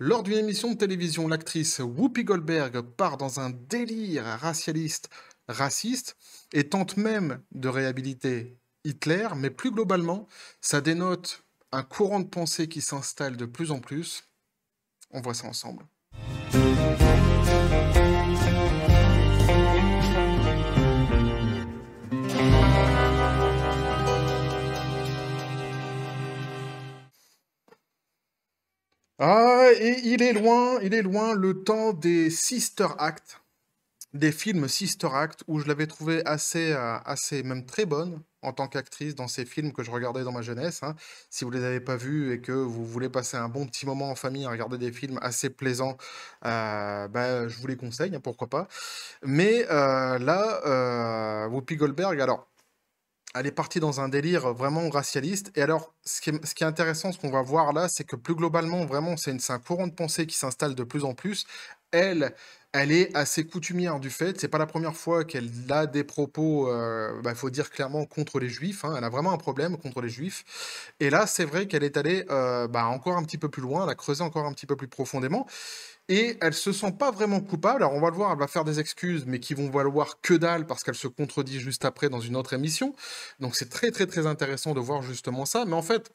Lors d'une émission de télévision, l'actrice Whoopi Goldberg part dans un délire racialiste, raciste, et tente même de réhabiliter Hitler, mais plus globalement, ça dénote un courant de pensée qui s'installe de plus en plus. On voit ça ensemble. Ah, et il est loin, il est loin le temps des Sister Act, des films Sister Act, où je l'avais trouvé assez, euh, assez, même très bonne en tant qu'actrice dans ces films que je regardais dans ma jeunesse. Hein. Si vous ne les avez pas vus et que vous voulez passer un bon petit moment en famille à regarder des films assez plaisants, euh, ben, je vous les conseille, hein, pourquoi pas. Mais euh, là, euh, Whoopi Goldberg, alors elle est partie dans un délire vraiment racialiste. Et alors, ce qui est, intéressant, ce qu'on va voir là, c'est que plus globalement, vraiment, c'est un courant de pensée qui s'installe de plus en plus, elle, elle est assez coutumière du fait. C'est pas la première fois qu'elle a des propos, il euh, bah, faut dire clairement, contre les juifs. Hein. Elle a vraiment un problème contre les juifs. Et là, c'est vrai qu'elle est allée euh, bah, encore un petit peu plus loin, elle a creusé encore un petit peu plus profondément. Et elle se sent pas vraiment coupable. Alors on va le voir, elle va faire des excuses, mais qui vont valoir que dalle parce qu'elle se contredit juste après dans une autre émission. Donc c'est très très très intéressant de voir justement ça. Mais en fait,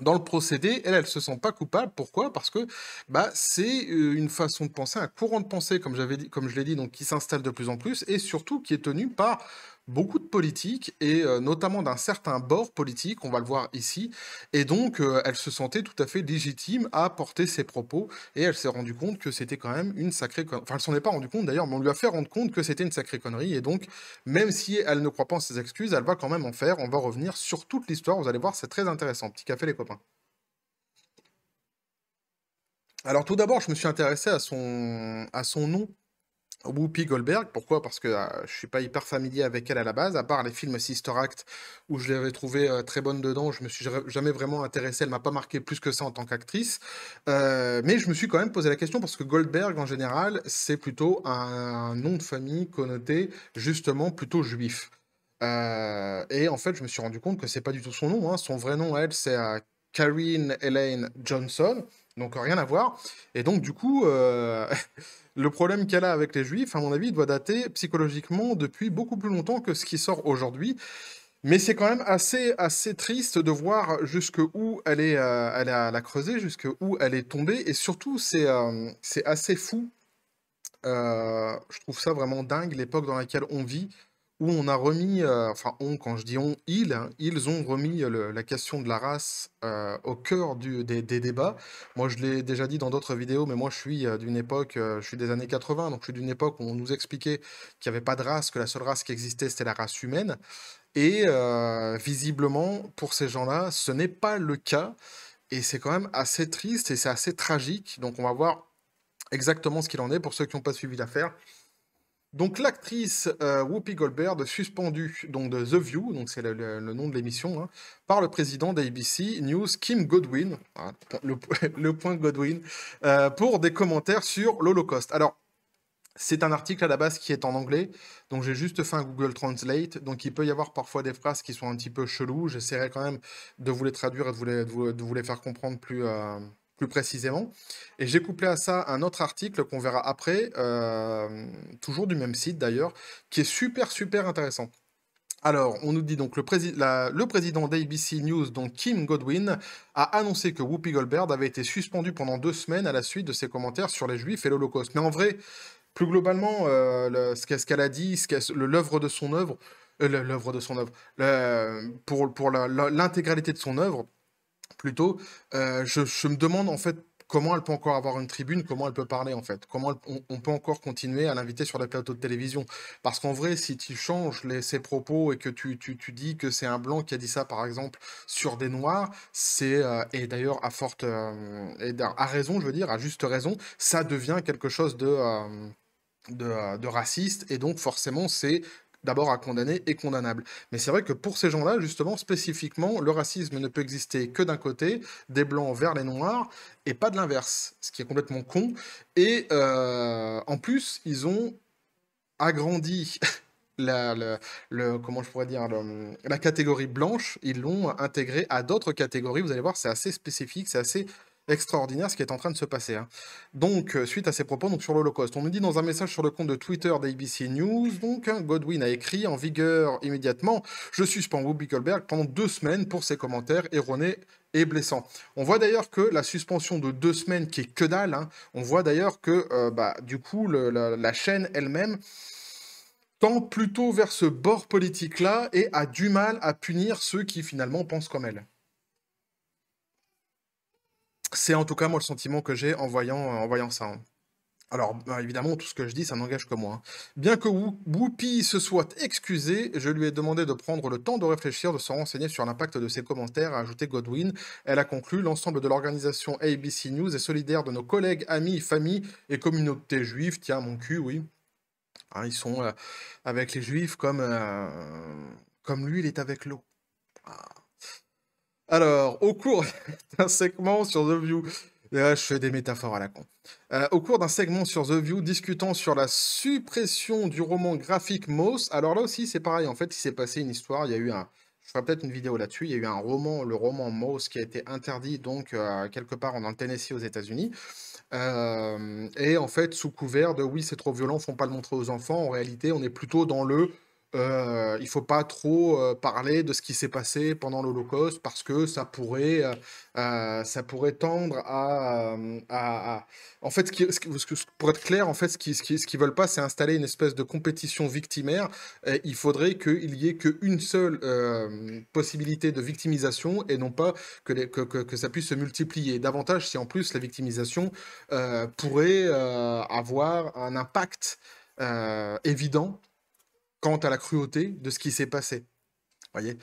dans le procédé, elle, elle se sent pas coupable. Pourquoi Parce que bah, c'est euh, une façon de penser, un courant de pensée, comme, j'avais dit, comme je l'ai dit, donc qui s'installe de plus en plus, et surtout qui est tenu par beaucoup de politiques et euh, notamment d'un certain bord politique, on va le voir ici, et donc euh, elle se sentait tout à fait légitime à porter ses propos et elle s'est rendue compte que c'était quand même une sacrée connerie. Enfin, elle s'en est pas rendue compte d'ailleurs, mais on lui a fait rendre compte que c'était une sacrée connerie et donc même si elle ne croit pas en ses excuses, elle va quand même en faire. On va revenir sur toute l'histoire, vous allez voir, c'est très intéressant. Petit café les copains. Alors tout d'abord, je me suis intéressé à son, à son nom, Whoopi Goldberg. Pourquoi Parce que je euh, je suis pas hyper familier avec elle à la base, à part les films Sister Act où je l'avais trouvée euh, très bonne dedans. Je me suis jamais vraiment intéressé. Elle m'a pas marqué plus que ça en tant qu'actrice. Euh, mais je me suis quand même posé la question parce que Goldberg en général c'est plutôt un, nom de famille connoté justement plutôt juif. et en fait, je me suis rendu compte que c'est pas du tout son nom. Hein. Son vrai nom, elle, c'est Karine Elaine Johnson. Donc euh, rien à voir. Et donc du coup, euh, le problème qu'elle a avec les juifs, à mon avis, doit dater psychologiquement depuis beaucoup plus longtemps que ce qui sort aujourd'hui. Mais c'est quand même assez, assez triste de voir jusqu'où euh, elle est, à elle a la creusée, jusqu'où elle est tombée. Et surtout, c'est assez fou. je trouve ça vraiment dingue, l'époque dans laquelle on vit où on a remis, euh, enfin on, quand je dis on, ils, hein, ils ont remis euh, la question de la race euh, au cœur des, débats. Moi je l'ai déjà dit dans d'autres vidéos, mais moi je suis d'une époque, je suis des années 80, donc je suis d'une époque où on nous expliquait qu'il n'y avait pas de race, que la seule race qui existait c'était la race humaine. Et visiblement, pour ces gens-là, ce n'est pas le cas. Et c'est quand même assez triste et c'est assez tragique. Donc on va voir exactement ce qu'il en est pour ceux qui n'ont pas suivi l'affaire. Donc l'actrice euh, Whoopi Goldberg suspendue donc de The View, donc c'est le, nom de l'émission, hein, par le président d'ABC News Kim Godwin, hein, le, point Godwin, euh, pour des commentaires sur l'Holocauste. Alors c'est un article à la base qui est en anglais, donc j'ai juste fait un Google Translate, donc il peut y avoir parfois des phrases qui sont un petit peu cheloues. J'essaierai quand même de vous les traduire et de vous les, faire comprendre plus. Euh, plus précisément. Et j'ai couplé à ça un autre article qu'on verra après, euh, toujours du même site d'ailleurs, qui est super super intéressant. Alors, on nous dit donc le, le président d'ABC News, donc Kim Godwin, a annoncé que Whoopi Goldberg avait été suspendu pendant deux semaines à la suite de ses commentaires sur les Juifs et l'Holocauste. Mais en vrai, plus globalement, euh, ce qu'elle a dit, l'œuvre de son œuvre, euh, de son œuvre, pour, pour l'intégralité de son œuvre, plutôt, euh, je, je, me demande en fait comment elle peut encore avoir une tribune, comment elle peut parler en fait, comment on, peut encore continuer à l'inviter sur la plateaux de télévision. Parce qu'en vrai, si tu changes les, ses propos et que tu, tu, tu dis que c'est un blanc qui a dit ça par exemple sur des noirs, c'est euh, et d'ailleurs à forte euh, et à raison, je veux dire, à juste raison, ça devient quelque chose de, de, raciste et donc forcément c'est d'abord à condamner et condamnable. Mais c'est vrai que pour ces gens-là, justement, spécifiquement, le racisme ne peut exister que d'un côté, des blancs vers les noirs, et pas de l'inverse, ce qui est complètement con. Et euh, en plus, ils ont agrandi La, le, comment je pourrais dire, la catégorie blanche, ils l'ont intégrée à d'autres catégories. Vous allez voir, c'est assez spécifique, c'est assez extraordinaire ce qui est en train de se passer. Hein. Donc, euh, suite à ces propos donc, sur l'Holocauste, on nous dit dans un message sur le compte de Twitter d'ABC News, donc, hein, Godwin a écrit en vigueur immédiatement Je suspends Whoopi Goldberg pendant deux semaines pour ses commentaires erronés et blessants. On voit d'ailleurs que la suspension de deux semaines, qui est que dalle, hein, on voit d'ailleurs que, euh, bah, du coup, la chaîne elle-même tend plutôt vers ce bord politique-là et a du mal à punir ceux qui finalement pensent comme elle. C'est en tout cas moi le sentiment que j'ai en voyant, euh, en voyant ça. Hein. Alors, bah, évidemment, tout ce que je dis, ça n'engage que moi. Hein. Bien que Whoopi se soit excusé, je lui ai demandé de prendre le temps de réfléchir, de se renseigner sur l'impact de ses commentaires, a ajouté Godwin. Elle a conclu L'ensemble de l'organisation ABC News est solidaire de nos collègues, amis, familles et communautés juives. Tiens, mon cul, oui. Ah, ils sont euh, avec les juifs comme, euh, comme lui, il est avec l'eau. Ah. Alors, au cours d'un segment sur The View, je fais des métaphores à la con. Euh, au cours d'un segment sur The View discutant sur la suppression du roman graphique Moss, alors là aussi c'est pareil, en fait il s'est passé une histoire, il y a eu un, je ferai peut-être une vidéo là-dessus. Il y a eu un roman, le roman Moss, qui a été interdit donc euh, quelque part dans le Tennessee aux États-Unis. Euh, et en fait, sous couvert de oui, c'est trop violent, faut pas le montrer aux enfants. En réalité, on est plutôt dans le euh, il faut pas trop euh, parler de ce qui s'est passé pendant l'Holocauste parce que ça pourrait, euh, euh, ça pourrait tendre à, en fait, pour être clair, en fait, ce qu'ils ce ce veulent pas, c'est installer une espèce de compétition victimaire. il faudrait qu'il y ait qu'une seule possibilité de victimisation et non pas que, que, que, ça puisse se multiplier davantage si en plus la victimisation pourrait avoir un impact évident quant à la cruauté de ce qui s'est passé. Voyez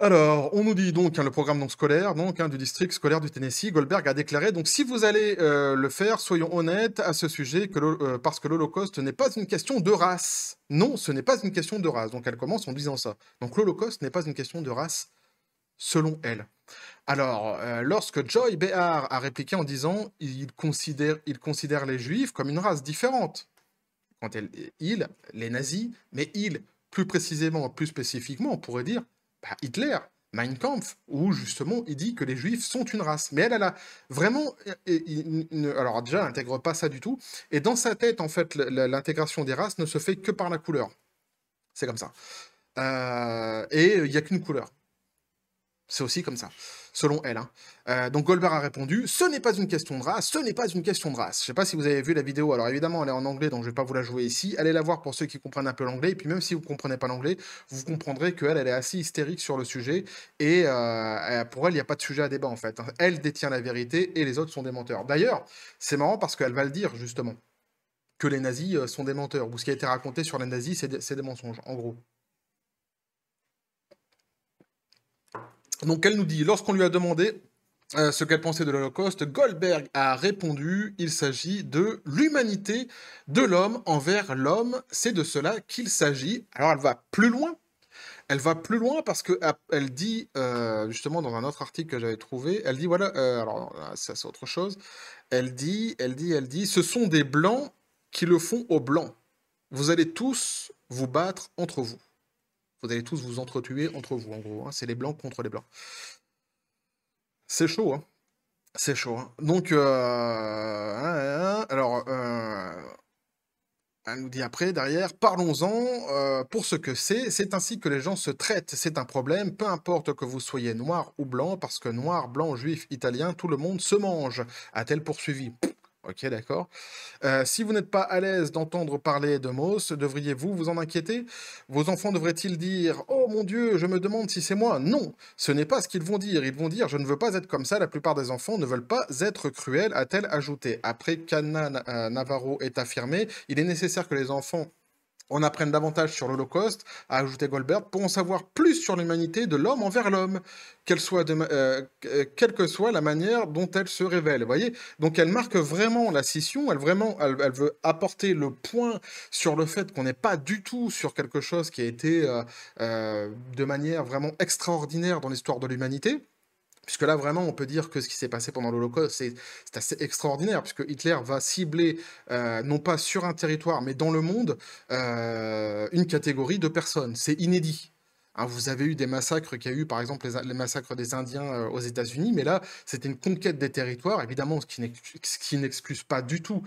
alors, on nous dit donc hein, le programme non scolaire donc, hein, du district scolaire du Tennessee. Goldberg a déclaré donc si vous allez euh, le faire, soyons honnêtes à ce sujet que euh, parce que l'Holocauste n'est pas une question de race. Non, ce n'est pas une question de race. Donc elle commence en disant ça. Donc l'Holocauste n'est pas une question de race selon elle. Alors, euh, lorsque Joy Behar a répliqué en disant il considère, il considère les Juifs comme une race différente quand elle, il, les nazis, mais il, plus précisément, plus spécifiquement, on pourrait dire bah, Hitler, Mein Kampf, où justement il dit que les juifs sont une race. Mais elle, elle a vraiment. Euh, alors déjà, elle n'intègre pas ça du tout. Et dans sa tête, en fait, l'intégration des races ne se fait que par la couleur. C'est comme ça. Euh, et il n'y a qu'une couleur. C'est aussi comme ça selon elle. Hein. Euh, donc Goldberg a répondu Ce n'est pas une question de race, ce n'est pas une question de race. Je ne sais pas si vous avez vu la vidéo. Alors évidemment, elle est en anglais, donc je ne vais pas vous la jouer ici. Allez la voir pour ceux qui comprennent un peu l'anglais. Et puis même si vous ne comprenez pas l'anglais, vous comprendrez qu'elle, elle est assez hystérique sur le sujet. Et euh, pour elle, il n'y a pas de sujet à débat en fait. Hein. Elle détient la vérité et les autres sont des menteurs. D'ailleurs, c'est marrant parce qu'elle va le dire justement que les nazis euh, sont des menteurs, ou ce qui a été raconté sur les nazis, c'est des mensonges, en gros. Donc elle nous dit, lorsqu'on lui a demandé euh, ce qu'elle pensait de l'Holocauste, Goldberg a répondu, il s'agit de l'humanité de l'homme envers l'homme, c'est de cela qu'il s'agit. Alors elle va plus loin. Elle va plus loin parce qu'elle dit, euh, justement dans un autre article que j'avais trouvé, elle dit, voilà, euh, alors ça c'est autre chose, elle dit, elle dit, elle dit, ce sont des blancs qui le font aux blancs. Vous allez tous vous battre entre vous. Vous allez tous vous entretuer entre vous, en gros. Hein. C'est les blancs contre les blancs. C'est chaud, hein. C'est chaud. Hein. Donc, euh, alors, euh, elle nous dit après, derrière, parlons-en euh, pour ce que c'est. C'est ainsi que les gens se traitent. C'est un problème, peu importe que vous soyez noir ou blanc, parce que noir, blanc, juif, italien, tout le monde se mange, a-t-elle poursuivi. Ok, d'accord. Euh, si vous n'êtes pas à l'aise d'entendre parler de Moss, devriez-vous vous en inquiéter Vos enfants devraient-ils dire « Oh mon Dieu, je me demande si c'est moi ?» Non, ce n'est pas ce qu'ils vont dire. Ils vont dire « Je ne veux pas être comme ça, la plupart des enfants ne veulent pas être cruels », a-t-elle ajouté. Après qu'Anna euh, Navarro est affirmé, il est nécessaire que les enfants on apprenne davantage sur l'Holocauste, a ajouté Goldberg, pour en savoir plus sur l'humanité de l'homme envers l'homme, quelle, euh, euh, quelle, que soit la manière dont elle se révèle. voyez Donc elle marque vraiment la scission, elle, vraiment, elle, veut apporter le point sur le fait qu'on n'est pas du tout sur quelque chose qui a été euh, de manière vraiment extraordinaire dans l'histoire de l'humanité puisque là vraiment on peut dire que ce qui s'est passé pendant l'Holocauste, c'est assez extraordinaire, puisque Hitler va cibler, euh, non pas sur un territoire, mais dans le monde, euh, une catégorie de personnes. C'est inédit. Hein, vous avez eu des massacres qu'il a eu, par exemple, les, massacres des Indiens euh, aux États-Unis, mais là, c'était une conquête des territoires, évidemment, ce qui n'excuse pas du tout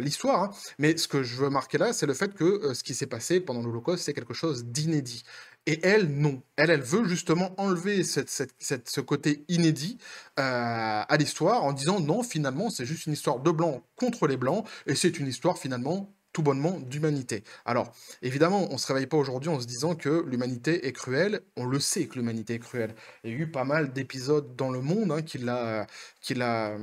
l'histoire. Hein. mais ce que je veux marquer là, c'est le fait que ce qui s'est passé pendant l'Holocauste, c'est quelque chose d'inédit. Et elle, non. Elle, elle veut justement enlever ce côté inédit euh, à l'histoire en disant non, finalement, c'est juste une histoire de blancs contre les blancs et c'est une histoire finalement tout bonnement d'humanité. Alors, évidemment, on ne se réveille pas aujourd'hui en se disant que l'humanité est cruelle. On le sait que l'humanité est cruelle. Il y a eu pas mal d'épisodes dans le monde hein, qui l'a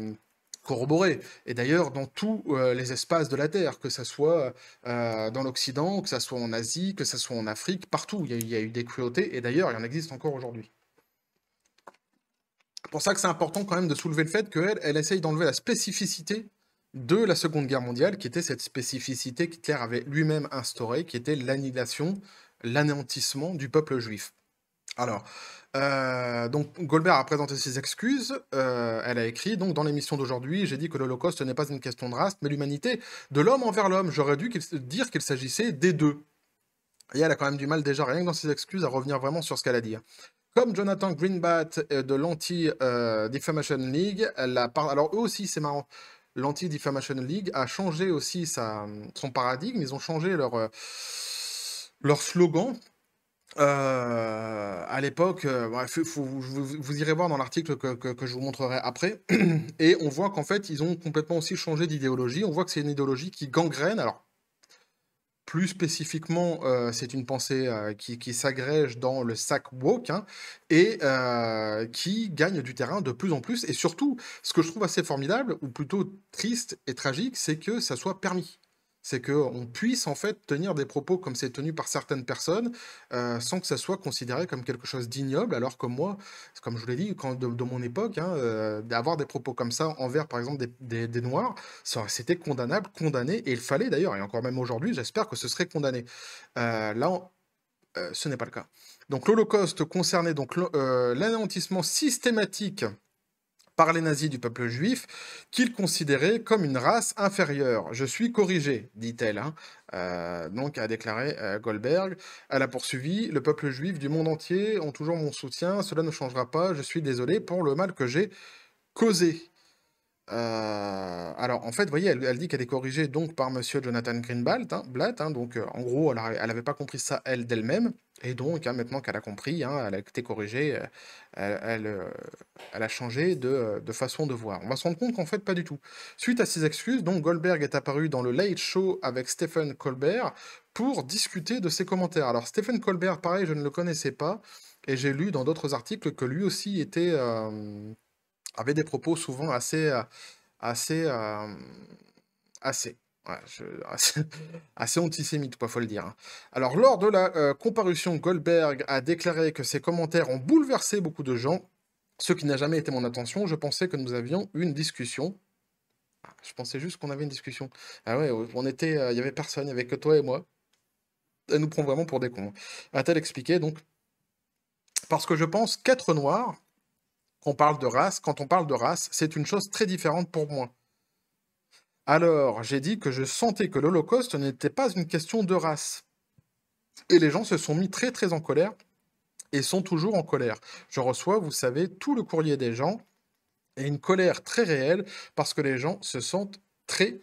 corroboré. Et d'ailleurs, dans tous euh, les espaces de la Terre, que ce soit euh, dans l'Occident, que ce soit en Asie, que ce soit en Afrique, partout, il y, a eu des cruautés, et d'ailleurs, il y en existe encore aujourd'hui. pour ça que c'est important quand même de soulever le fait qu'elle elle essaye d'enlever la spécificité de la Seconde Guerre mondiale, qui était cette spécificité qu'Hitler avait lui-même instaurée, qui était l'annihilation, l'anéantissement du peuple juif. Alors, euh, donc Goldberg a présenté ses excuses. Euh, elle a écrit donc dans l'émission d'aujourd'hui, j'ai dit que l'Holocauste n'est pas une question de race, mais l'humanité de l'homme envers l'homme. J'aurais dû dire qu'il s'agissait des deux. Et elle a quand même du mal déjà rien que dans ses excuses à revenir vraiment sur ce qu'elle a dit. Hein. Comme Jonathan Greenbat euh, de l'Anti-Defamation League, elle a alors eux aussi c'est marrant. L'Anti-Defamation League a changé aussi son paradigme. Ils ont changé leur leur slogan euh, à l'époque, euh, bah, vous, irez voir dans l'article que, je vous montrerai après, et on voit qu'en fait, ils ont complètement aussi changé d'idéologie. On voit que c'est une idéologie qui gangrène. Alors, plus spécifiquement, euh, c'est une pensée qui, s'agrège dans le sac woke hein, et qui gagne du terrain de plus en plus. Et surtout, ce que je trouve assez formidable, ou plutôt triste et tragique, c'est que ça soit permis c'est qu'on puisse en fait tenir des propos comme c'est tenu par certaines personnes euh, sans que ça soit considéré comme quelque chose d'ignoble, alors que moi, comme je vous l'ai dit, quand de, mon époque, hein, euh, d'avoir des propos comme ça envers par exemple des, Noirs, c'était condamnable, condamné, et il fallait d'ailleurs, et encore même aujourd'hui, j'espère que ce serait condamné. Euh, là, ce n'est pas le cas. Donc l'Holocauste concernait donc l'anéantissement systématique par les nazis du peuple juif qu'ils considéraient comme une race inférieure. Je suis corrigé, dit-elle. Hein. Euh, donc a déclaré euh, Goldberg. Elle a poursuivi Le peuple juif du monde entier ont toujours mon soutien, cela ne changera pas, je suis désolé pour le mal que j'ai causé. Euh, alors, en fait, vous voyez, elle, dit qu'elle est corrigée donc par Monsieur Jonathan Greenblatt, hein, Blatt, hein. donc en gros, elle n'avait pas compris ça elle d'elle-même. Et donc, hein, maintenant qu'elle a compris, hein, elle a été corrigée, euh, elle, euh, elle, a changé euh, de, façon de voir. On va se rendre compte qu'en fait, pas du tout. Suite à ces excuses, donc Goldberg est apparu dans le Late Show avec Stephen Colbert pour discuter de ses commentaires. Alors, Stephen Colbert, pareil, je ne le connaissais pas, et j'ai lu dans d'autres articles que lui aussi était, avait des propos souvent assez, assez, assez je... assez... antisémite, il faut le dire. Hein. Alors, lors de la euh, comparution, Goldberg a déclaré que ses commentaires ont bouleversé beaucoup de gens, ce qui n'a jamais été mon attention. Je pensais que nous avions une discussion. Ah, je pensais juste qu'on avait une discussion. Ah ouais, on était, euh, il n'y y avait personne, il n'y avait que toi et moi. Elle nous prend vraiment pour des cons. Hein. A-t-elle expliqué donc Parce que je pense qu'être noir, qu'on parle de race, quand on parle de race, c'est une chose très différente pour moi. Alors, j'ai dit que je sentais que l'Holocauste n'était pas une question de race. Et les gens se sont mis très très en colère et sont toujours en colère. Je reçois, vous savez, tout le courrier des gens et une colère très réelle parce que les gens se sentent très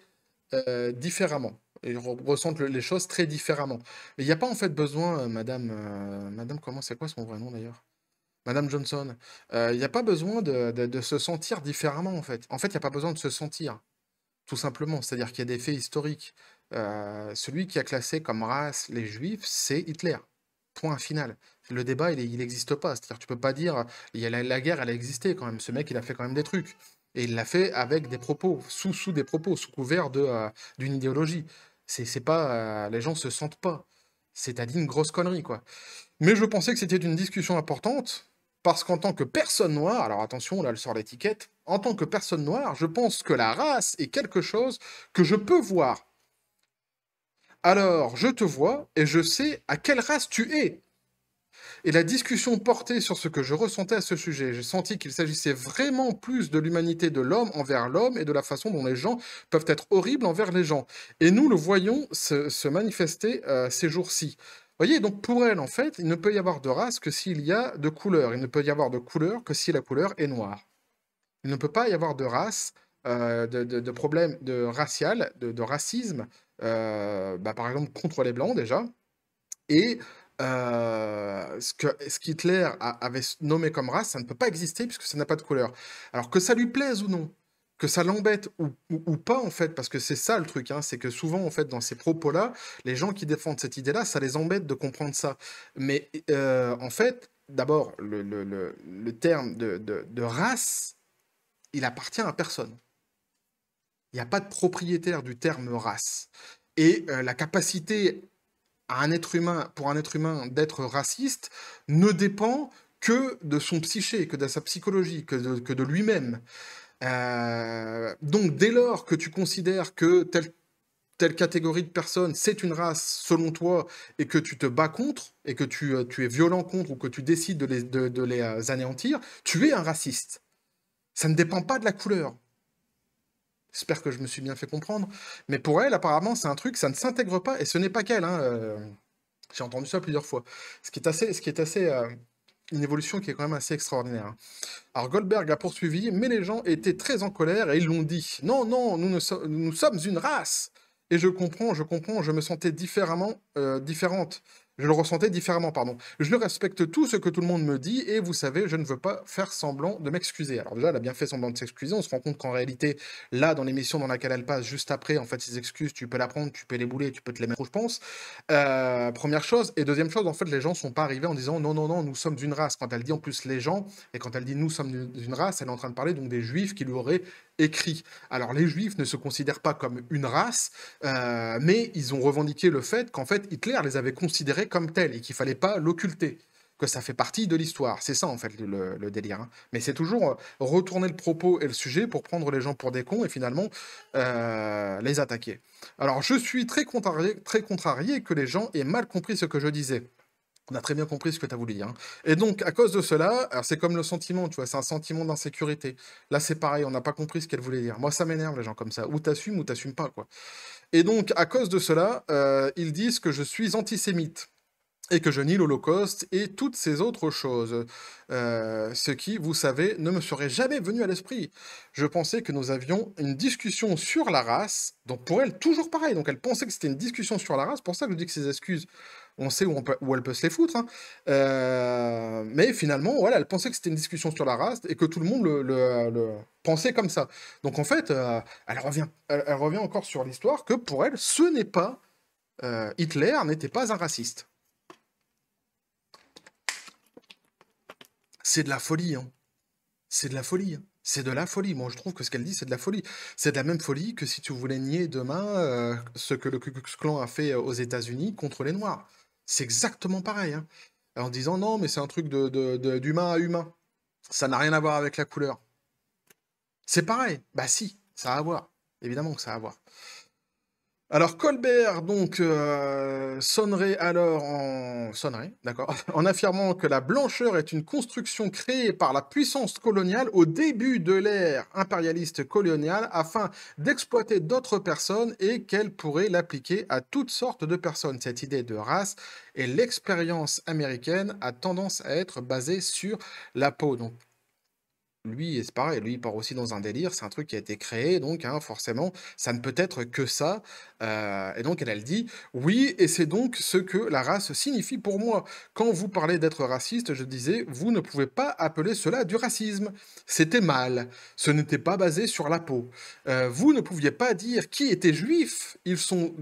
euh, différemment. Ils ressentent les choses très différemment. Il n'y a pas en fait besoin, euh, madame, euh, madame, comment c'est quoi son vrai nom d'ailleurs Madame Johnson, il n'y a pas besoin de, de, se sentir différemment en fait. En fait, il n'y a pas besoin de se sentir tout simplement. C'est-à-dire qu'il y a des faits historiques. Euh, celui qui a classé comme race les juifs, c'est Hitler. Point final. Le débat, il n'existe pas. C'est-à-dire tu peux pas dire, il y a la, guerre, elle a existé quand même. Ce mec, il a fait quand même des trucs. Et il l'a fait avec des propos, sous, sous des propos, sous couvert euh, d'une idéologie. C'est pas... Euh, les gens se sentent pas. C'est-à-dire une grosse connerie, quoi. Mais je pensais que c'était une discussion importante parce qu'en tant que personne noire, alors attention, là, le sort l'étiquette, en tant que personne noire, je pense que la race est quelque chose que je peux voir. Alors, je te vois et je sais à quelle race tu es. Et la discussion portée sur ce que je ressentais à ce sujet, j'ai senti qu'il s'agissait vraiment plus de l'humanité de l'homme envers l'homme et de la façon dont les gens peuvent être horribles envers les gens. Et nous le voyons se, manifester euh, ces jours-ci voyez, donc pour elle, en fait, il ne peut y avoir de race que s'il y a de couleur. Il ne peut y avoir de couleur que si la couleur est noire. Il ne peut pas y avoir de race, euh, de, de, problème de racial, de, racisme, euh, bah, par exemple contre les Blancs déjà. Et euh, ce, que, ce qu'Hitler avait nommé comme race, ça ne peut pas exister puisque ça n'a pas de couleur. Alors que ça lui plaise ou non, que ça l'embête ou, pas en fait, parce que c'est ça le truc, hein, c'est que souvent en fait dans ces propos-là, les gens qui défendent cette idée-là, ça les embête de comprendre ça. Mais euh, en fait, d'abord, le, le, le, terme de, de, race, il appartient à personne. Il n'y a pas de propriétaire du terme race. Et euh, la capacité à un être humain, pour un être humain d'être raciste ne dépend que de son psyché, que de sa psychologie, que de, que de lui-même. Euh, donc dès lors que tu considères que telle, catégorie de personnes, c'est une race selon toi, et que tu te bats contre, et que tu, euh, es violent contre, ou que tu décides de les, euh, anéantir, tu es un raciste. Ça ne dépend pas de la couleur. J'espère que je me suis bien fait comprendre. Mais pour elle, apparemment, c'est un truc, ça ne s'intègre pas, et ce n'est pas qu'elle. Hein, j'ai entendu ça plusieurs fois. Ce qui est assez, ce qui est assez une évolution qui est quand même assez extraordinaire. Hein. Alors Goldberg a poursuivi, mais les gens étaient très en colère et ils l'ont dit. Non, non, nous, nous sommes une race. Et je comprends, je comprends, je me sentais différemment, euh, différente. Je le ressentais différemment, pardon. Je respecte tout ce que tout le monde me dit et vous savez, je ne veux pas faire semblant de m'excuser. Alors déjà, elle a bien fait semblant de s'excuser. On se rend compte qu'en réalité, là, dans l'émission dans laquelle elle passe juste après, en fait, ses excuses, tu peux la prendre, tu peux les bouler, tu peux te les mettre, où je pense. Euh, première chose. Et deuxième chose, en fait, les gens sont pas arrivés en disant non, non, non, nous sommes d'une race. Quand elle dit en plus les gens et quand elle dit nous sommes d'une race, elle est en train de parler donc des juifs qui lui auraient écrit. Alors les juifs ne se considèrent pas comme une race, euh, mais ils ont revendiqué le fait qu'en fait Hitler les avait considérés comme tel et qu'il fallait pas l'occulter, que ça fait partie de l'histoire. C'est ça, en fait, le, délire. Hein. Mais c'est toujours euh, retourner le propos et le sujet pour prendre les gens pour des cons et finalement euh, les attaquer. Alors, je suis très contrarié, très contrarié que les gens aient mal compris ce que je disais. On a très bien compris ce que tu as voulu dire. Hein. Et donc, à cause de cela, c'est comme le sentiment, tu vois, c'est un sentiment d'insécurité. Là, c'est pareil, on n'a pas compris ce qu'elle voulait dire. Moi, ça m'énerve, les gens comme ça. Ou t'assumes ou t'assumes pas, quoi. Et donc, à cause de cela, euh, ils disent que je suis antisémite et que je nie l'Holocauste et toutes ces autres choses. Euh, ce qui, vous savez, ne me serait jamais venu à l'esprit. Je pensais que nous avions une discussion sur la race, donc pour elle, toujours pareil. Donc elle pensait que c'était une discussion sur la race, pour ça que je dis que ces excuses on sait où, elle peut se les foutre. Hein. Euh, mais finalement, voilà, elle pensait que c'était une discussion sur la race et que tout le monde le, pensait comme ça. Donc en fait, euh, elle, revient, elle, revient encore sur l'histoire que pour elle, ce n'est pas euh, Hitler n'était pas un raciste. C'est de la folie, hein. C'est de la folie. Hein. C'est de la folie. Moi, je trouve que ce qu'elle dit, c'est de la folie. C'est de la même folie que si tu voulais nier demain ce que le Ku Klux Klan a fait aux États-Unis contre les Noirs. C'est exactement pareil. Hein. En disant non, mais c'est un truc d'humain de, de, à humain. Ça n'a rien à voir avec la couleur. C'est pareil. Bah si, ça a à voir. Évidemment que ça a à voir. Alors Colbert donc euh, sonnerait alors en sonnerait, d'accord, en affirmant que la blancheur est une construction créée par la puissance coloniale au début de l'ère impérialiste coloniale afin d'exploiter d'autres personnes et qu'elle pourrait l'appliquer à toutes sortes de personnes. Cette idée de race et l'expérience américaine a tendance à être basée sur la peau. Donc lui, c'est pareil, lui, part aussi dans un délire, c'est un truc qui a été créé, donc hein, forcément, ça ne peut être que ça. Euh, et donc, elle, elle dit, oui, et c'est donc ce que la race signifie pour moi. Quand vous parlez d'être raciste, je disais, vous ne pouvez pas appeler cela du racisme. C'était mal, ce n'était pas basé sur la peau. Euh, vous ne pouviez pas dire qui était juif, ils ont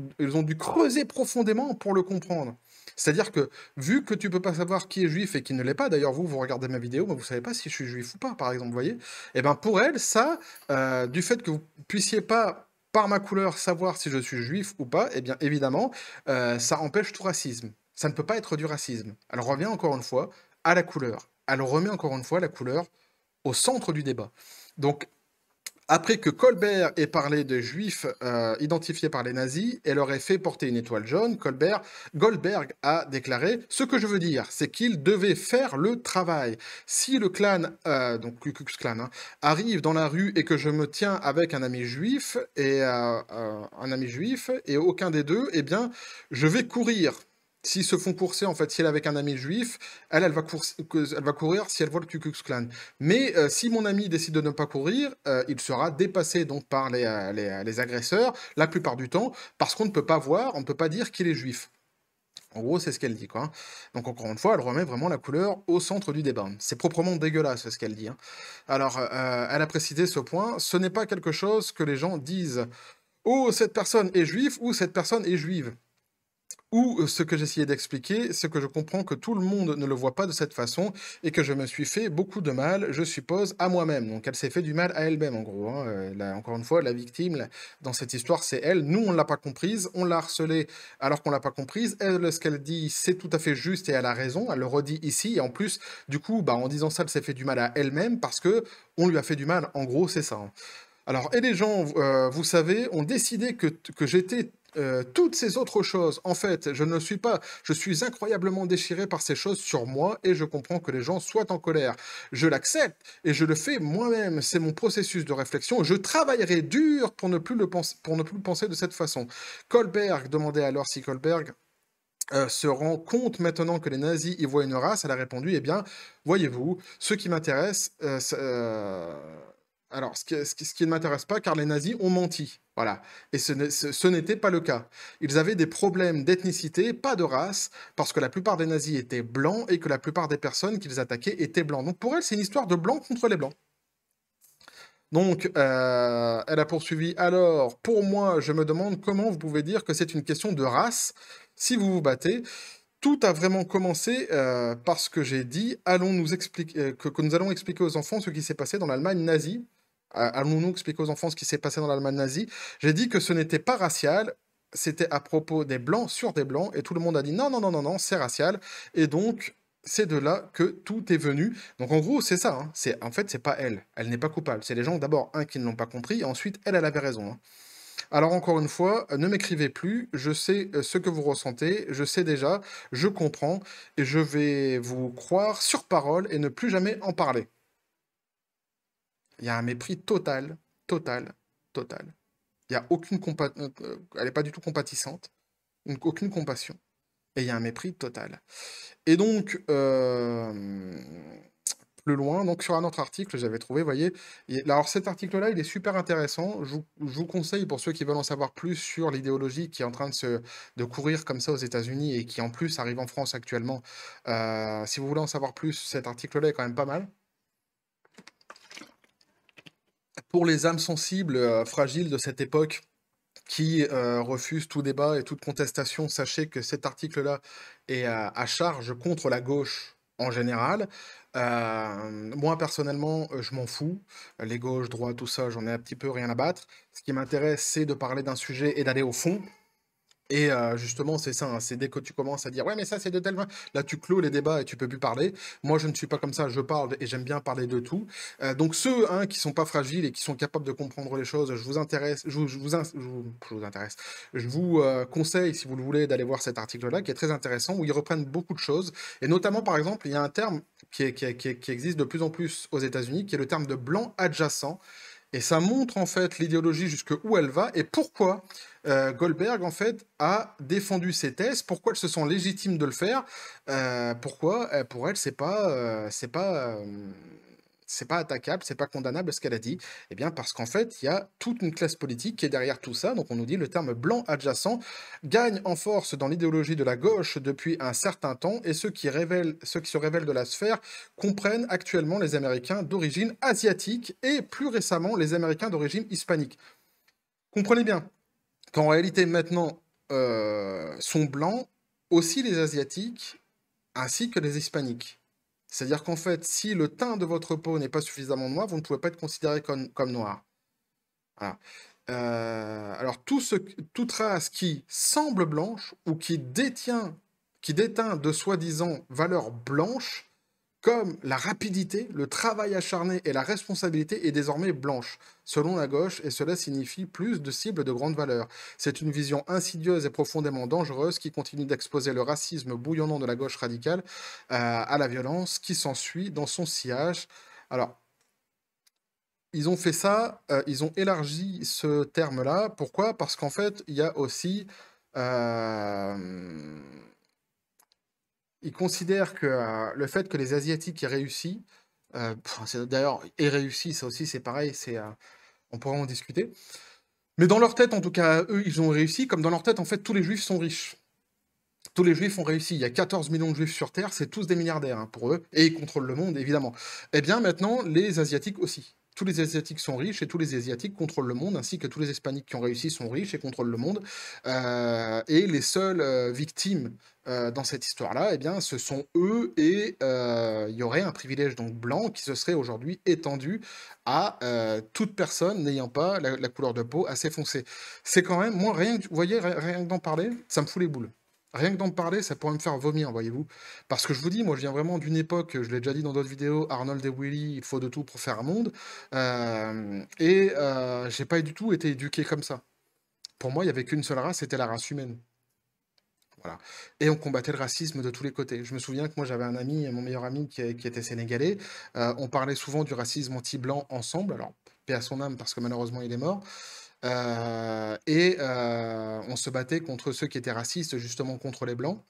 dû creuser profondément pour le comprendre. C'est-à-dire que, vu que tu peux pas savoir qui est juif et qui ne l'est pas, d'ailleurs, vous, vous regardez ma vidéo, mais vous savez pas si je suis juif ou pas, par exemple, vous voyez, et eh ben pour elle, ça, euh, du fait que vous puissiez pas par ma couleur savoir si je suis juif ou pas, eh bien évidemment, euh, ça empêche tout racisme. Ça ne peut pas être du racisme. Elle revient encore une fois à la couleur. Elle remet encore une fois la couleur au centre du débat. Donc après que Colbert ait parlé de juifs euh, identifiés par les nazis et leur ait fait porter une étoile jaune, Colbert, Goldberg a déclaré Ce que je veux dire, c'est qu'il devait faire le travail. Si le clan, euh, donc Ku Klux Klan, hein, arrive dans la rue et que je me tiens avec un ami juif et euh, un ami juif et aucun des deux, eh bien, je vais courir s'ils se font courser, en fait, si elle est avec un ami juif, elle, elle va, elle va courir si elle voit le Ku Mais euh, si mon ami décide de ne pas courir, euh, il sera dépassé donc par euh, les, agresseurs, la plupart du temps, parce qu'on ne peut pas voir, on ne peut pas dire qu'il est juif. En gros, c'est ce qu'elle dit, quoi. Hein. Donc, encore une fois, elle remet vraiment la couleur au centre du débat. C'est proprement dégueulasse, ce qu'elle dit. Hein. Alors, elle a précisé ce point. Ce n'est pas quelque chose que les gens disent « Oh, cette personne est juive » ou « Cette personne est juive » ou euh, ce que j'essayais d'expliquer, c'est que je comprends que tout le monde ne le voit pas de cette façon et que je me suis fait beaucoup de mal, je suppose, à moi-même. Donc elle s'est fait du mal à elle-même, en gros. Hein. Euh, encore une fois, la victime dans cette histoire, c'est elle. Nous, on ne l'a pas comprise, on l'a harcelée alors qu'on ne l'a pas comprise. Elle, ce qu'elle dit, c'est tout à fait juste et elle a raison. Elle le redit ici. Et en plus, du coup, bah, en disant ça, elle s'est fait du mal à elle-même parce que on lui a fait du mal. En gros, c'est ça. Hein. Alors, et les gens, euh, vous savez, ont décidé que j'étais euh, toutes ces autres choses, en fait, je ne suis pas, je suis incroyablement déchiré par ces choses sur moi et je comprends que les gens soient en colère. Je l'accepte et je le fais moi-même. C'est mon processus de réflexion. Je travaillerai dur pour ne plus le penser, pour ne plus penser de cette façon. Kohlberg demandait alors si Kohlberg euh, se rend compte maintenant que les nazis y voient une race. Elle a répondu, eh bien, voyez-vous, ce qui m'intéresse, euh, euh alors, ce qui, ne m'intéresse pas, car les nazis ont menti. Voilà. Et ce, n'était pas le cas. Ils avaient des problèmes d'ethnicité, pas de race, parce que la plupart des nazis étaient blancs et que la plupart des personnes qu'ils attaquaient étaient blancs. Donc pour elle, c'est une histoire de blancs contre les blancs. Donc, euh, elle a poursuivi, alors, pour moi, je me demande comment vous pouvez dire que c'est une question de race si vous vous battez tout a vraiment commencé euh, parce que j'ai dit allons nous expliquer euh, que, nous allons expliquer aux enfants ce qui s'est passé dans l'Allemagne nazie al nous explique aux enfants ce qui s'est passé dans l'Allemagne nazie. J'ai dit que ce n'était pas racial, c'était à propos des blancs sur des blancs, et tout le monde a dit non, non, non, non, non, c'est racial. Et donc, c'est de là que tout est venu. Donc en gros, c'est ça. Hein. C'est en fait, c'est pas elle. Elle n'est pas coupable. C'est les gens d'abord un qui ne l'ont pas compris, et ensuite elle, elle avait raison. Hein. Alors encore une fois, ne m'écrivez plus. Je sais euh, ce que vous ressentez. Je sais déjà. Je comprends et je vais vous croire sur parole et ne plus jamais en parler il y a un mépris total, total, total. Il n'y a aucune euh, elle n'est pas du tout compatissante, aucune compassion. Et il y a un mépris total. Et donc, euh... plus loin, donc sur un autre article, j'avais trouvé, vous voyez, alors cet article-là, il est super intéressant. Je vous... conseille, pour ceux qui veulent en savoir plus sur l'idéologie qui est en train de, se, de courir comme ça aux États-Unis et qui en plus arrive en France actuellement, euh, si vous voulez en savoir plus, cet article-là est quand même pas mal. pour les âmes sensibles euh, fragiles de cette époque qui euh, refusent tout débat et toute contestation, sachez que cet article-là est à charge contre la gauche en général. Euh, moi, personnellement, je m'en fous. Les gauches, droites, tout ça, j'en ai un petit peu rien à battre. Ce qui m'intéresse, c'est de parler d'un sujet et d'aller au fond. Et euh, justement, c'est ça, hein, c'est dès que tu commences à dire ouais, mais ça c'est de tel. Là, tu clôt les débats et tu peux plus parler. Moi, je ne suis pas comme ça, je parle et j'aime bien parler de tout. Euh, donc, ceux qui hein, qui sont pas fragiles et qui sont capables de comprendre les choses, je vous intéresse, je vous, vous, intéresse. Je vous euh, conseille, si vous le voulez, d'aller voir cet article-là qui est très intéressant où ils reprennent beaucoup de choses. Et notamment, par exemple, il y a un terme qui, qui, qui existe de plus en plus aux États-Unis qui est le terme de blanc adjacent. Et ça montre en fait l'idéologie jusque où elle va et pourquoi euh, Goldberg en fait a défendu ses thèses, pourquoi elle se sent légitime de le faire, euh, pourquoi euh, pour elle c'est pas c'est pas c'est pas attaquable, c'est pas condamnable ce qu'elle a dit Eh bien parce qu'en fait, il y a toute une classe politique qui est derrière tout ça. Donc on nous dit le terme blanc adjacent gagne en force dans l'idéologie de la gauche depuis un certain temps et ceux qui, révèlent, ceux qui se révèlent de la sphère comprennent actuellement les Américains d'origine asiatique et plus récemment les Américains d'origine hispanique. Comprenez bien qu'en réalité maintenant euh, sont blancs aussi les Asiatiques ainsi que les Hispaniques. C'est-à-dire qu'en fait, si le teint de votre peau n'est pas suffisamment noir, vous ne pouvez pas être considéré comme, noir. Euh, alors, tout ce, toute race qui semble blanche ou qui détient, qui déteint de soi-disant valeur blanche, comme la rapidité, le travail acharné et la responsabilité est désormais blanche, selon la gauche, et cela signifie plus de cibles de grande valeur. C'est une vision insidieuse et profondément dangereuse qui continue d'exposer le racisme bouillonnant de la gauche radicale euh, à la violence qui s'ensuit dans son sillage. Alors, ils ont fait ça, euh, ils ont élargi ce terme-là. Pourquoi Parce qu'en fait, il y a aussi... Euh, ils considèrent que euh, le fait que les Asiatiques aient réussi, euh, d'ailleurs, aient réussi, ça aussi c'est pareil, c'est, euh, on pourra en discuter. Mais dans leur tête, en tout cas, eux, ils ont réussi, comme dans leur tête, en fait, tous les Juifs sont riches. Tous les Juifs ont réussi. Il y a 14 millions de Juifs sur Terre, c'est tous des milliardaires hein, pour eux, et ils contrôlent le monde, évidemment. Eh bien, maintenant, les Asiatiques aussi tous les Asiatiques sont riches et tous les Asiatiques contrôlent le monde, ainsi que tous les Hispaniques qui ont réussi sont riches et contrôlent le monde. Euh, et les seules euh, victimes euh, dans cette histoire-là, eh bien, ce sont eux et il y aurait un privilège donc blanc qui se serait aujourd'hui étendu à toute personne n'ayant pas la, couleur de peau assez foncée. C'est quand même, moi, rien vous voyez, rien, rien d'en parler, ça me fout les boules. Rien que d'en parler, ça pourrait me faire vomir, voyez-vous. Parce que je vous dis, moi je viens vraiment d'une époque, je l'ai déjà dit dans d'autres vidéos, Arnold et Willy, il faut de tout pour faire un monde. Euh, et euh, j'ai pas du tout été éduqué comme ça. Pour moi, il n'y avait qu'une seule race, c'était la race humaine. Voilà. Et on combattait le racisme de tous les côtés. Je me souviens que moi j'avais un ami, mon meilleur ami qui, était sénégalais. Euh, on parlait souvent du racisme anti-blanc ensemble. Alors, paix à son âme parce que malheureusement il est mort. Euh, et euh, on se battait contre ceux qui étaient racistes, justement contre les Blancs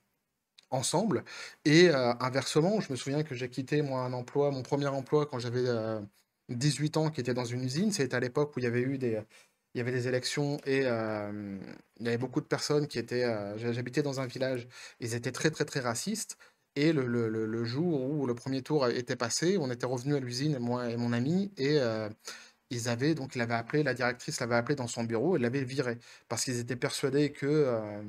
ensemble. Et euh, inversement, je me souviens que j'ai quitté moi un emploi, mon premier emploi quand j'avais 18 ans, qui était dans une usine. C'était à l'époque où il y avait eu des, il y avait des élections et il y avait beaucoup de personnes qui étaient. J'habitais dans un village, ils étaient très très très racistes. Et le, le, le, jour où le premier tour était passé, on était revenu à l'usine, moi et mon ami, et ils avaient donc l'avait appelé la directrice l'avait appelé dans son bureau et l'avait viré parce qu'ils étaient persuadés que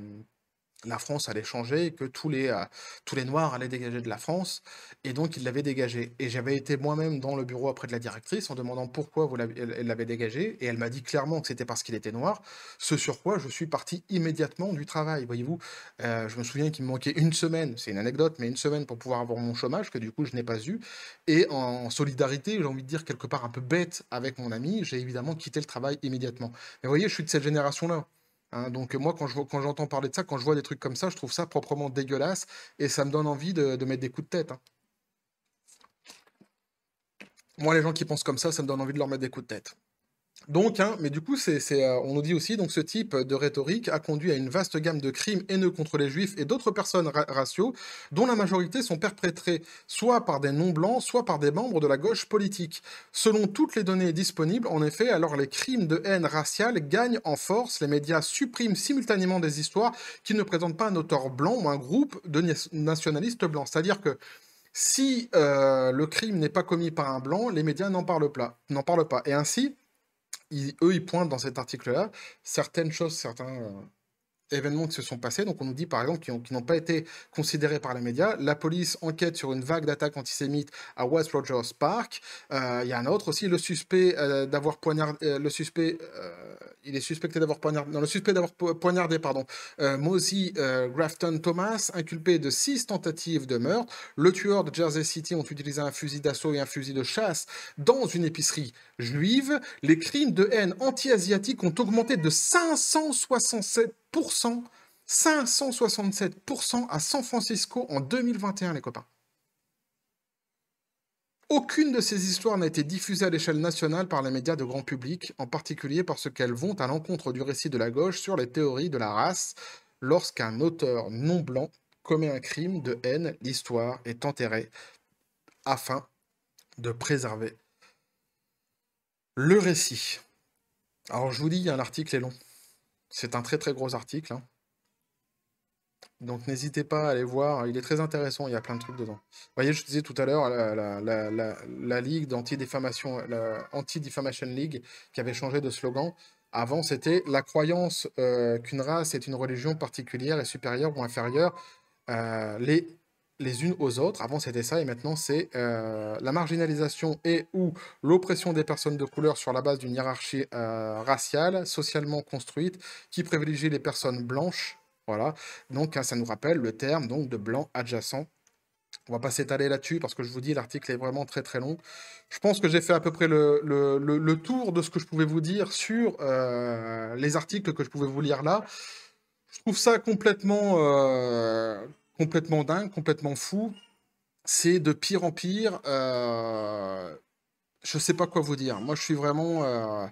la France allait changer que tous les, euh, tous les Noirs allaient dégager de la France. Et donc, il l'avait dégagé. Et j'avais été moi-même dans le bureau après de la directrice en demandant pourquoi elle l'avait dégagé. Et elle m'a dit clairement que c'était parce qu'il était noir. Ce sur quoi je suis parti immédiatement du travail. Voyez-vous, euh, je me souviens qu'il me manquait une semaine, c'est une anecdote, mais une semaine pour pouvoir avoir mon chômage, que du coup, je n'ai pas eu. Et en solidarité, j'ai envie de dire quelque part un peu bête avec mon ami, j'ai évidemment quitté le travail immédiatement. Mais voyez, je suis de cette génération-là. Hein. donc moi, quand, je, quand j'entends parler de ça, quand je vois des trucs comme ça, je trouve ça proprement dégueulasse et ça me donne envie de, mettre des coups de tête. Hein. Moi, les gens qui pensent comme ça, ça me donne envie de leur mettre des coups de tête. Donc, hein, mais du coup, c'est, euh, on nous dit aussi, donc ce type de rhétorique a conduit à une vaste gamme de crimes haineux contre les juifs et d'autres personnes raciaux, dont la majorité sont perpétrés soit par des non-blancs, soit par des membres de la gauche politique. Selon toutes les données disponibles, en effet, alors les crimes de haine raciale gagnent en force, les médias suppriment simultanément des histoires qui ne présentent pas un auteur blanc ou un groupe de nationalistes blancs. C'est-à-dire que si euh, le crime n'est pas commis par un blanc, les médias n'en parlent N'en parlent pas. Et ainsi, eux, ils pointent dans cet article-là certaines choses, certains euh, événements qui se sont passés. Donc on nous dit par exemple qui n'ont pas été considérés par les médias. La police enquête sur une vague d'attaques antisémites à West Rogers Park. Euh, il y a un autre aussi, le suspect euh, d'avoir poignardé, euh, le suspect, il est suspecté d'avoir poignardé, non, le suspect d'avoir poignardé, pardon, Mosey Grafton Thomas, inculpé de six tentatives de meurtre. Le tueur de Jersey City ont utilisé un fusil d'assaut et un fusil de chasse dans une épicerie juive. Les crimes de haine anti-asiatique ont augmenté de 567 567% à San Francisco en 2021, les copains. Aucune de ces histoires n'a été diffusée à l'échelle nationale par les médias de grand public, en particulier parce qu'elles vont à l'encontre du récit de la gauche sur les théories de la race. Lorsqu'un auteur non blanc commet un crime de haine, l'histoire est enterrée afin de préserver le récit. Alors je vous dis, un article est long. C'est un très très gros article. Hein. Donc n'hésitez pas à aller voir, il est très intéressant, il y a plein de trucs dedans. Vous voyez, je disais tout à l'heure, la, la, ligue d'anti-diffamation, la Anti-Diffamation League, qui avait changé de slogan. Avant, c'était la croyance euh, qu'une race est une religion particulière et supérieure ou inférieure. Euh, les les unes aux autres. Avant, c'était ça, et maintenant, c'est euh, la marginalisation et ou l'oppression des personnes de couleur sur la base d'une hiérarchie euh, raciale, socialement construite, qui privilégie les personnes blanches. Voilà, donc hein, ça nous rappelle le terme donc, de blanc adjacent on va pas s'étaler là-dessus parce que je vous dis, l'article est vraiment très très long. Je pense que j'ai fait à peu près le, tour de ce que je pouvais vous dire sur euh, les articles que je pouvais vous lire là. Je trouve ça complètement, complètement dingue, complètement fou. C'est de pire en pire. Je euh, je sais pas quoi vous dire. Moi, je suis vraiment. Euh,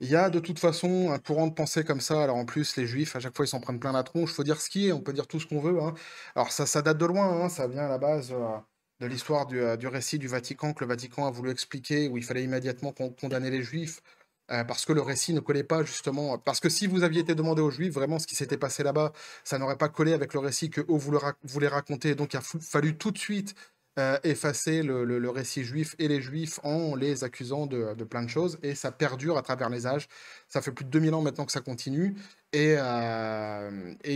il y a de toute façon un courant de pensée comme ça. Alors en plus, les juifs, à chaque fois, ils s'en prennent plein la tronche. Faut dire ce qui est, on peut dire tout ce qu'on veut. Hein. Alors ça, ça date de loin, hein. ça vient à la base euh, de l'histoire du, récit du Vatican que le Vatican a voulu expliquer, où il fallait immédiatement condamner les juifs parce que le récit ne collait pas justement. Parce que si vous aviez été demandé aux Juifs vraiment ce qui s'était passé là-bas, ça n'aurait pas collé avec le récit que vous voulez raconter. Donc il a fallu tout de suite effacer le, récit juif et les Juifs en les accusant de, plein de choses. Et ça perdure à travers les âges. Ça fait plus de 2000 ans maintenant que ça continue. Et il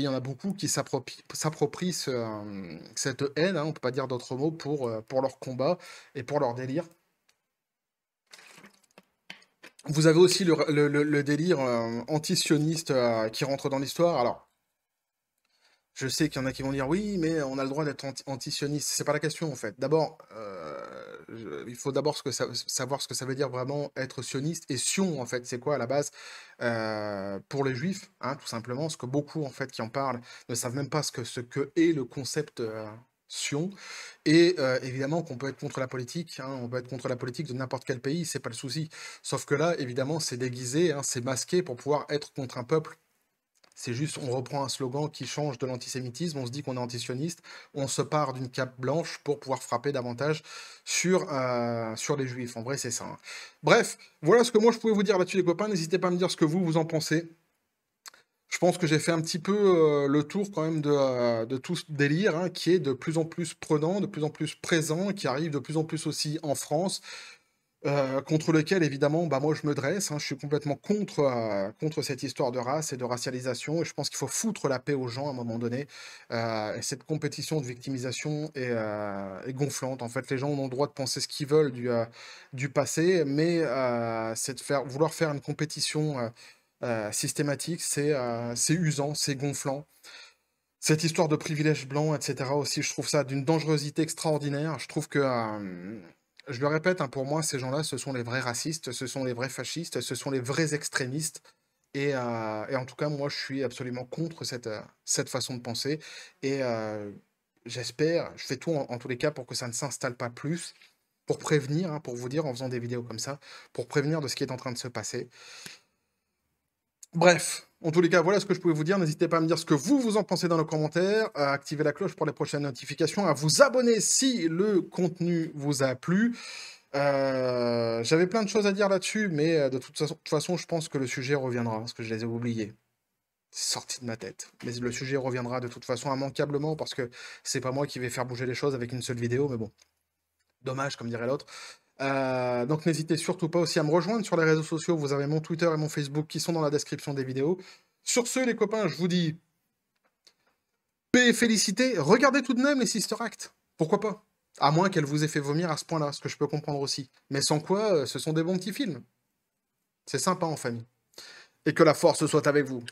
y en a beaucoup qui s'approprient cette haine, hein, on ne peut pas dire d'autres mots, pour, pour leur combat et pour leur délire vous avez aussi le, délire euh, anti-sioniste euh, qui rentre dans l'histoire. Alors, je sais qu'il y en a qui vont dire oui, mais on a le droit d'être anti-sioniste. C'est pas la question en fait. D'abord, euh, il faut d'abord savoir ce que ça veut dire vraiment être sioniste et sion en fait. C'est quoi à la base pour les juifs, hein, tout simplement, ce que beaucoup en fait qui en parlent ne savent même pas ce que, ce que est le concept et euh, évidemment qu'on peut être contre la politique, hein. on peut être contre la politique de n'importe quel pays, c'est pas le souci. Sauf que là, évidemment, c'est déguisé, hein, c'est masqué pour pouvoir être contre un peuple. C'est juste, on reprend un slogan qui change de l'antisémitisme, on se dit qu'on est antisioniste, on se part d'une cape blanche pour pouvoir frapper davantage sur, euh, sur les juifs. En vrai, c'est ça. Hein. Bref, voilà ce que moi je pouvais vous dire là-dessus, les copains. N'hésitez pas à me dire ce que vous, vous en pensez je pense que j'ai fait un petit peu euh, le tour quand même de, euh, de tout ce délire hein, qui est de plus en plus prenant, de plus en plus présent, qui arrive de plus en plus aussi en France, euh, contre lequel évidemment bah, moi je me dresse, hein. je suis complètement contre, contre cette histoire de race et de racialisation, et je pense qu'il faut foutre la paix aux gens à un moment donné. cette compétition de victimisation est, gonflante, en fait les gens ont le droit de penser ce qu'ils veulent du, du passé, mais c'est de faire, vouloir faire une compétition euh, systématique, euh, c'est usant, c'est gonflant. Cette histoire de privilège blanc, etc. aussi, je trouve ça d'une dangerosité extraordinaire. Je trouve que euh, je le répète, hein, pour moi, ces gens-là, ce sont les vrais racistes, ce sont les vrais fascistes, ce sont les vrais extrémistes. Et, en tout cas, moi, je suis absolument contre cette, cette façon de penser. Et j'espère, je fais tout en, tous les cas pour que ça ne s'installe pas plus, pour prévenir, hein, pour vous dire en faisant des vidéos comme ça, pour prévenir de ce qui est en train de se passer. Bref, en tous les cas, voilà ce que je pouvais vous dire. N'hésitez pas à me dire ce que vous, vous en pensez dans les commentaires, à activer la cloche pour les prochaines notifications, à vous abonner si le contenu vous a plu. Euh, j'avais plein de choses à dire là-dessus, mais euh, de toute façon, je pense que le sujet reviendra, parce que je les ai oubliés. C'est sorti de ma tête. Mais le sujet reviendra de toute façon immanquablement, parce que c'est pas moi qui vais faire bouger les choses avec une seule vidéo, mais bon. Dommage, comme dirait l'autre. Euh, donc n'hésitez surtout pas aussi à me rejoindre sur les réseaux sociaux. Vous avez mon Twitter et mon Facebook qui sont dans la description des vidéos. Sur ce, les copains, je vous dis paix et félicité. Regardez tout de même les Sister Act. Pourquoi pas À moins qu'elle vous ait fait vomir à ce point-là, ce que je peux comprendre aussi. Mais sans quoi, euh, ce sont des bons petits films. C'est sympa en famille. Et que la force soit avec vous.